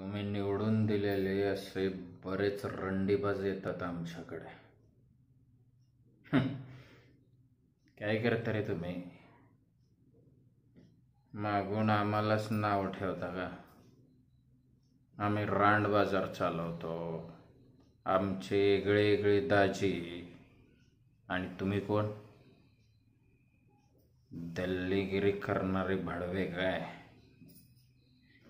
तुम्ही निवडून दिलेले असे बरेच रंडीबाज येतात आमच्याकडे काय करता रे तुम्ही मागून आम्हालाच नाव ठेवता का आम्ही रांड बाजार चालवतो आमचे वेगळे वेगळे दाजी आणि तुम्ही कोण दल्लीगिरी करणारे भडवे काय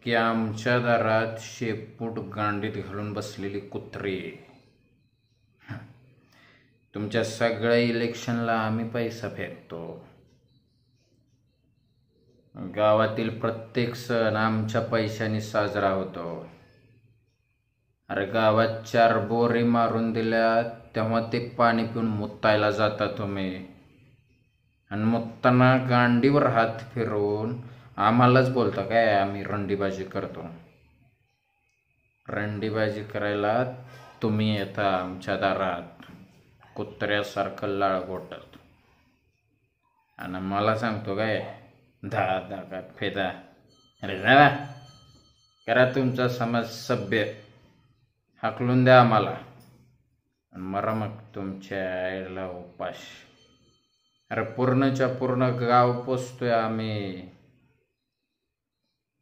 की आमच्या दारात शेपूट गांडीत घालून बसलेली कुत्री तुमच्या सगळ्या इलेक्शनला आम्ही पैसा फेकतो गावातील प्रत्येक सण आमच्या पैशाने साजरा होतो अरे गावात चार बोरी मारून दिल्या तेव्हा ते पाणी पिऊन मुतायला जाता तुम्ही आणि मुत्ताना गांडीवर हात फिरवून आम्हालाच बोलतो काय आम्ही रंडीबाजी करतो रंडीबाजी करायला तुम्ही येता आमच्या दारात कुत्र्यासारखं लाळगोटत आणि मला सांगतो काय धा दहा फेदा अरे दादा करा तुमचा समाज सभ्य हकलून द्या आम्हाला मरा मग तुमच्या आईला उपाश अरे पूर्णच्या पूर्ण गाव पोचतोय आम्ही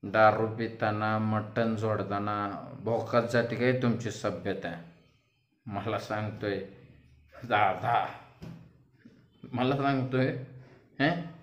दारू पिताना मटण जोडताना भोकात जाते काय तुमची सभ्यता मला सांगतोय दादा मला सांगतोय हे